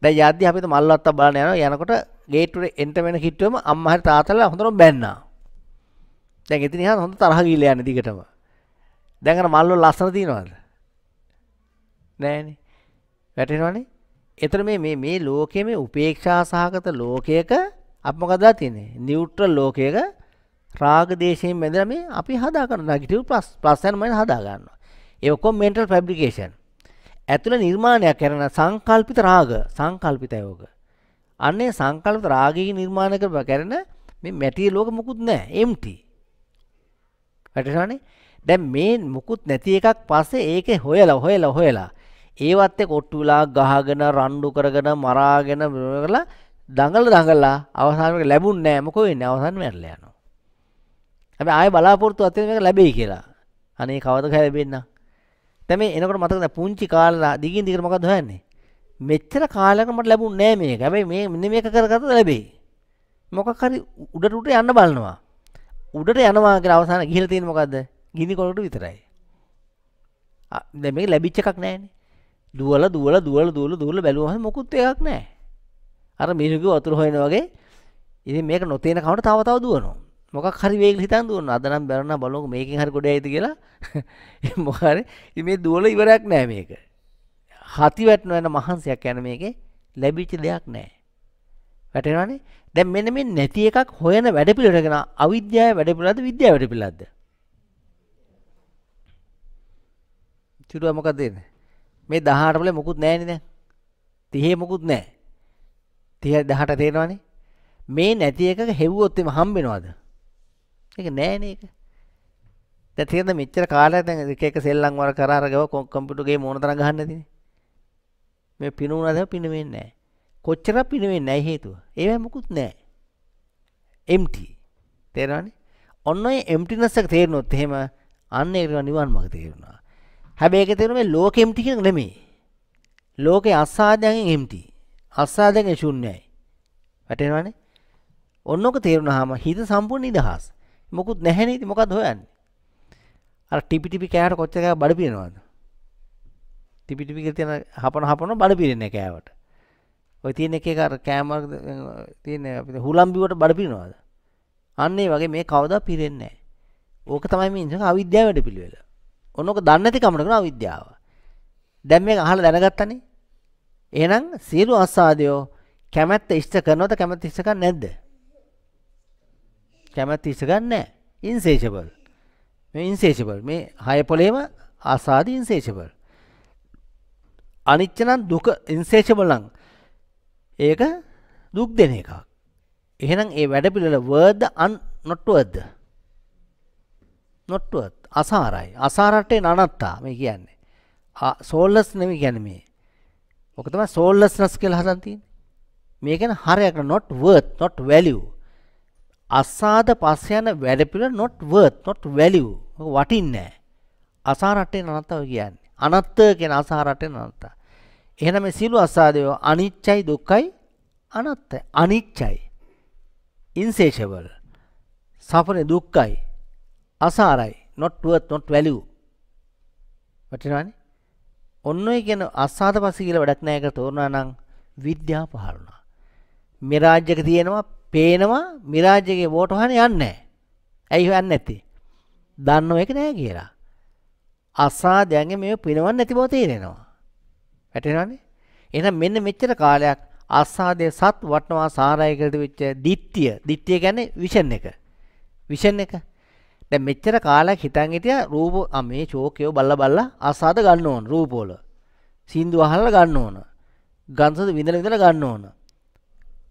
දැ යද්දි අපිත මල්ලත් බලන යන යනකොට ගේටුට එන්ට වෙන හිටුවම අම්මහට තාතල හොඳරම් බැන්නා දැන් ඉතිනි හා හොඳ තරහගීල යන දිගටම දැඟන මල්ලු ලස්සන තියෙනවාද නෑන වැටෙනවනේ එතර මේ මේ ලෝකය මේ උපේක්ෂා සහගත ලෝකයක අපමකදා තියනෙ නිියුට්‍ර ලෝකයක රාගදේශයෙන් මෙදර මේ අපි හදාගන්න නගිටව ප්‍රස් ප්‍රස්සයන්මයි හදාගන්න ඒකොම් මෙන්ටල් පැබ්ලිකේෂන් ඇතුළ නිර්මාණයක් කරන සංකල්පිත රාග සංකල්පිත යෝග. අන්නේ සංකල්ප රාගයේ නිර්මාණය කර කරන මේ මැටිය ලෝක මොකුත් නෑ එම්ටි. වැටසානේ දැන් මේ මොකුත් නැති එකක් පස්සේ ඒක හොයලා හොයලා හොයලා ඒවත් එක්ක ඔට්ටු වෙලා ගහගෙන රණ්ඩු කරගෙන මරාගෙන කරලා දඟල දඟලලා අවසානයේ ලැබුණ නෑ මොකෝ වෙන්නේ අවසානයේ මැරලා යනවා. හැබැයි ආයෙ බලාපොරොත්තු අතේ මේක ලැබෙයි කියලා. අනේ කවදද ලැබෙන්නේ? දැන් මේ එනකොට මතකද පුංචි කාලලා දිගින් දිගට මොකද හොයන්නේ? මෙච්චර කාලයකට මට ලැබුණේ නෑ මේක. හැබැයි මේ මෙන්න මේක කරගත්තොත් ලැබෙයි. මොකක් හරි උඩට උඩට යන්න බලනවා. උඩට යනවා කියලා අවසාන ගිහිල්ලා තියෙන මොකද්ද? ගිනි කොළට විතරයි. දැන් මේක ලැබිච්ච එකක් නෑනේ. දුවල දුවල දුවල දුවල දුවල බැලුවම මොකුත් එකක් නෑ. අර මිනිහගේ වතුර හොයන වගේ ඉතින් මේක නොතේන කවට තව තව දුවනවා. මොකක් හරි වේග හිතන් දුවන්න අද නම් බැරන බලමු මේකෙන් හරි ගොඩ ඇයිද කියලා මොක හරි මේ දුවල ඉවරයක් නෑ මේක හති වැටෙන වෙන මහන්සියක් යන මේකේ ලැබිච්ච දෙයක් නෑ වැටෙනවනේ දැන් මෙන්න මේ නැති එකක් හොයන වැඩ පිළිවෙලගෙන අවිද්‍යාව වැඩ පිළිවෙලද විද්‍යාව වැඩ පිළිවෙලද චුරුවා මොකද දෙන්නේ මේ 18 වල මොකුත් නැහැනේ දැන් 30 මොකුත් නැහැ 30 18 තේරෙනවනේ මේ නැති එකක හෙව්වොත් එම හම්බෙනවද ඒක නෑනේ ඒක. දැන් තියෙන මෙච්චර කාලයක් දැන් එක එක සෙල්ලම් වල කර අරගව කම්පියුටර් ගේම් මොන තරම් ගහන්න තියෙන්නේ. මේ පිනුණාද පිනෙන්නේ නෑ. කොච්චර පිනෙන්නේ නෑ හේතුව. ඒවයි මුකුත් නෑ. empty. තේරෙනවනේ? ඔන්න ඔය emptiness එක තේරෙනොත් එහෙම අන්න ඒක නිවන් මාර්ග තේරෙනවා. හැබැයි ඒක තේරෙන්නේ ලෝක empty කියන නෙමෙයි. ලෝකේ අසාධයෙන් empty. අසාධයෙන් ශුන්‍යයි. වැටෙනවනේ? ඔන්නෝක තේරුණාම හිත සම්පූර්ණ නිදහස්. මොකුත් නැහැනේ ඉතින් මොකද්ද හොයන්නේ අර ටිපි ටිපි කෑවට කොච්චර කෑව බඩ පිරෙනවද ටිපි ටිපි කියලා තියෙන හපන හපන බඩ පිරෙන්නේ කෑවට ඔය තියෙන එක එක අර කෑම තියෙන අපිට හුලම්බිවට බඩ පිරෙනවද අන්න ඒ වගේ මේ කවදා පිරෙන්නේ නැහැ ඕක තමයි මේ ඉන්නේ අවිද්‍යාව වැඩ පිළිවෙල ඔන්නෝක දන්නේ නැති කමකට කරන අවිද්‍යාව දැන් මේක අහලා දැනගත්තනේ එහෙනම් සියලු ආසාදයෝ කැමැත්ත ඉෂ්ට කරනවද කැමැත්ත ඉෂ්ට කරන්නේ නැද්ද කැමැති ඉස්සගන්න ඉන්සේෂබල් මේ ඉන්සේෂබල් මේ හය පොලේම ආසාධ ඉන්සේෂබල් අනිච්චනම් දුක ඉන්සේෂබලං ඒක දුක් දෙන එකක් එහෙනම් ඒ වැඩපිළල වර්ද අන් නොට්ටුවද නොට්ටුවත් අසාරයි අසාරටේ නනත්තා මේ කියන්නේ සෝල්ලස් නෙම ගැන මේ ඕක තම සෝල්ලස් නස් කෙල් හරන්තින් මේකන හරයක් නොට් වර්ත් නොට් වැලියූ අස්සාද පස්ස යන වැඩපිළ නොට් වර්ත් නොට් වැලිව් වටින්නෑ අසාරට්ටේ නනත්තව කියන්නේ අනත්ත කියෙන අසාරටය නනත්තා එහෙන මේ සිලු අස්සාදයෝ අනිච්චයි දුක්කයි අනත්ත අනිච්චයි ඉන්සේෂවල් සපන දුක්කයි අසාරයි නොට්ුවත් නොට් වැලිව් වටිනවානේ ඔන්න කියන අස්සාද පස කියල වැඩක් නෑක තෝරනා නං විද්‍යා පහරුණා මෙරාජ්‍යක තියෙනවා පේනවා මිරාජ්ගේ වෝට හන යන්නේ. ඇයි හොයන්න ඇති. දන්න එක නෑ කියලා. අස්සා දැන්ග මේ පිනවන්න ඇති බව තේරෙනවා. වැටෙනවානේ. එහෙනම් මෙන්න මෙච්චර කාලයක් ආස්වාදයේ සත් වටනවා සාරායකට වෙච්ච දිට්ඨිය. දිට්ඨිය කියන්නේ විෂන් එක. විෂන් එක. දැන් මෙච්චර කාලයක් හිතන් හිටියා රූප මේ චෝකයෝ බල්ල බල්ල ආස්වාද ගන්න ඕන රූපවල. සින්දු අහලා ගන්න ඕන. ගන්සද විඳලා විඳලා ගන්න ඕන.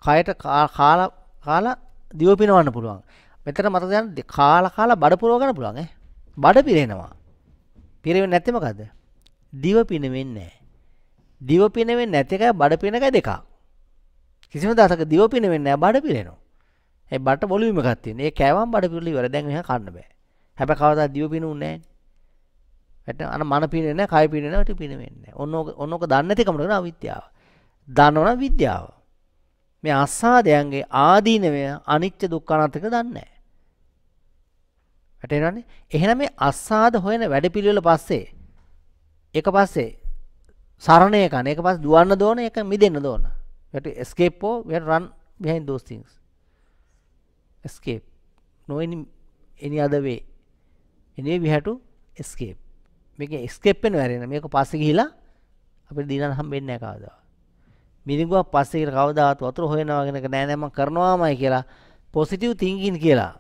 කයට කාලා කාලා දිව පිනවන්න පුළුවන් මෙතන මතක තියන්න කාලා කාලා බඩ පුරව ගන්න පුළුවන් ඈ බඩ පිරෙනවා පිරෙන්නේ නැත්තේ මොකද්ද දිව පිනෙන්නේ නැහැ දිව පිනෙන්නේ නැති එකයි බඩ පින එකයි දෙකක් කිසිම දාසක දිව පිනෙන්නේ නැහැ බඩ පිරෙනවා ඒ බඩට වොලියුම් එකක් තියෙන ඒ කෑවම් බඩ පිරලා ඉවර දැන් එහෙනම් කන්න බෑ හැබැයි කවදා දිව පිනුන්නේ නැහැ ඇට අන මන පිනෙන්නේ නැහැ කය පිනෙන්නේ නැහැ ටික පිනෙන්නේ නැහැ ඔන්න ඔක ඔන්න ඔක දන්නේ නැති කමකට කරන අවිද්‍යාව දන්නවනම් විද්‍යාව මේ අස්සාදයන්ගේ ආදීනවය අනිච්ච දුක්ඛනාත්ක දන්නේ වැටෙනවනේ එහෙනම් මේ අස්සාද හොයන වැඩපිළිවෙල පස්සේ ඒක පස්සේ සරණය කරන ඒක පස්සේ දුවන්න දෝන ඒක මිදෙන්න දෝන we have to escape or we have to run behind those things escape no any any other way anyway we have to escape මේක escape වෙන වැරෙන මේක පස්සේ ගිහිලා අපිට දිනන්න හම්බෙන්නේ නැහැ කවදාවත් මිනිගුව පස්සේ කියලා කවදාවත් වතුර හොයනවා කියනක නෑ නෑ මම කරනවාමයි කියලා පොසිටිව් තින්කින් කියලා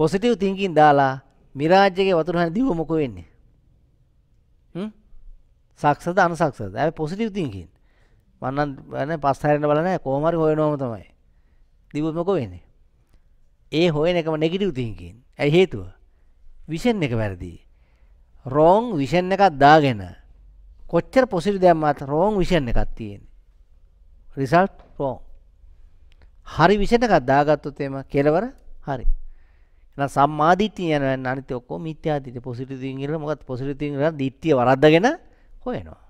පොසිටිව් තින්කින් දාලා මිරාජ් එකේ වතුර හොයන දිව මොකෝ වෙන්නේ හ්ම් සක්සද අනුසක්සද ඇයි පොසිටිව් තින්කින් මම නම් පස් හැරෙන්න බල නෑ කොහොම හරි හොයනවම තමයි දිව මොකෝ වෙන්නේ ඒ හොයන එකම නෙගටිව් තින්කින් ඇයි හේතුව විෂන් එක වැරදි රෝන් විෂන් එකක් දාගෙන කොච්චර පොසිටි දැම්මත් රෝන් විෂන් එකක් තියෙන්නේ රිසල්ට් රෝන් හරි විෂන් එකක් දාගත්තොත් එම කෙලවර හරි එහෙනම් සම්මාදිට්ඨිය යන අනිත් ඔක්කොම මිත්‍යාදිට්ඨිය පොසිටි දින් කියලා මොකක්ද පොසිටි දින් කියලා දිට්ඨිය වරද්දගෙන හොයනවා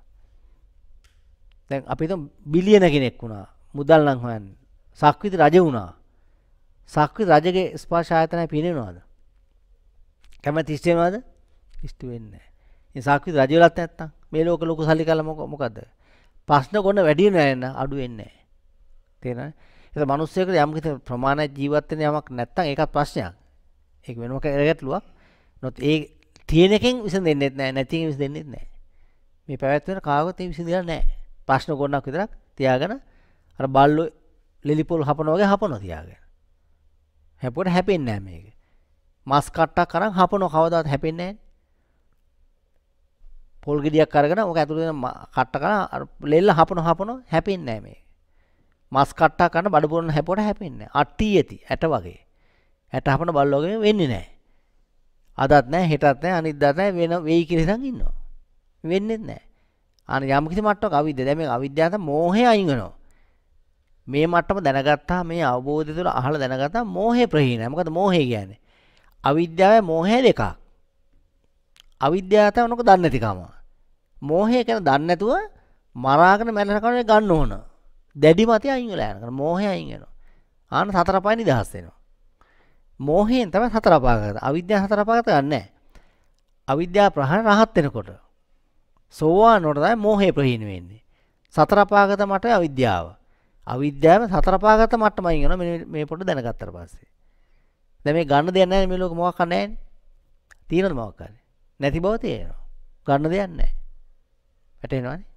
දැන් අපි හිතමු බිලියන කෙනෙක් වුණා මුදල් නම් හොයන්නේ සක්විති රජ වුණා සක්විති රජගේ ස්පර්ශ ආයතනය පිනේනවද කැමැති ඉෂ්ට වෙනවද ඉෂ්ට වෙන්නේ නිසාක්විත රජ වෙලත් නැත්තම් මේ ලෝක ලොකු සල්ලි කළා මොක මොකද ප්‍රශ්න ගොඩ වැඩි නෑන අඩු වෙන්නේ තේරෙනවද ඒක මිනිස්සුයෙකුට යම් කිසි ප්‍රමාණයක් ජීවත් වෙන යමක් නැත්තම් ඒකත් ප්‍රශ්නයක් ඒක වෙනම කරගැටලුවක් නොත් ඒ තියෙන එකෙන් විසඳෙන්නෙත් නෑ නැති එකෙන් විසඳෙන්නෙත් නෑ මේ පැවැත්වෙන කාගවත් ඒ විසඳලා නෑ ප්‍රශ්න ගොඩක් විතරක් තියාගෙන අර බල්ලෝ ලිලිපොල් හපනවා වගේ හපනවා තියාගෙන හැපුවට හැපෙන්නේ නෑ මේක මස් කට්ටක් කරන් හපනවා කවදාවත් හැපෙන්නේ නෑ පොල් ගෙඩියක් අරගෙන ඕක ඇතුළේ කට්ට කරන ලෙල්ල හපන හපන හැපෙන්නේ නැහැ මේ. මස් කට්ටා කරන බඩ බොන හැපුවට හැපෙන්නේ නැහැ. අට්ටි ඇති ඇට වගේ. ඇට හපන බල්ලෝගේ වෙන්නේ නැහැ. අදත් නැහැ හෙටත් නැහැ අනිද්දාත් නැහැ වෙන වෙයි කියලා ඉතින් ඉන්නවා. වෙන්නේ නැහැ. අන යම් කිසි මට්ටමක අවිද්‍යාව. දැන් මේ අවිද්‍යාවට මෝහය අයින් වෙනවා. මේ මට්ටම දැනගත්තා මේ අවබෝධය තුළ අහලා දැනගත්තා මෝහය ප්‍රහීනයි. මොකද මෝහය කියන්නේ? අවිද්‍යාවයි මෝහය දෙකක්. අවිද්‍යාව තමයි මොකද දන්නේ නැතිකම. මෝහය කියන දන්නේ නැතුව මරාගෙන මැරෙනකම් ගන්න ඕන. දැඩි මතය අයින් වෙලා යනවා. මෝහය අයින් වෙනවා. ආන සතර පහ නිදහස් වෙනවා. මෝහයෙන් තමයි සතර අපාගත. අවිද්‍යාව සතර අපාගත ගන්නෑ. අවිද්‍යාව ප්‍රහාණ රහත් වෙනකොට සෝවාන් වලට තමයි මෝහය ප්‍රහීන වෙන්නේ. සතර අපාගත මට අවිද්‍යාව. අවිද්‍යාව සතර අපාගත මට්ටම අයින් වෙනවා. මෙන්න මේ පොඩ්ඩ දැනගත්තට පස්සේ. දැන් මේ ගන්න දෙයක් නැහැ මේ ලෝක මොකක් නැහැ නේ. තියෙනවද මොකක් හරි? නැති බව තියෙනවා. ගන්න දෙයක් නැහැ. වැටෙනවනේ.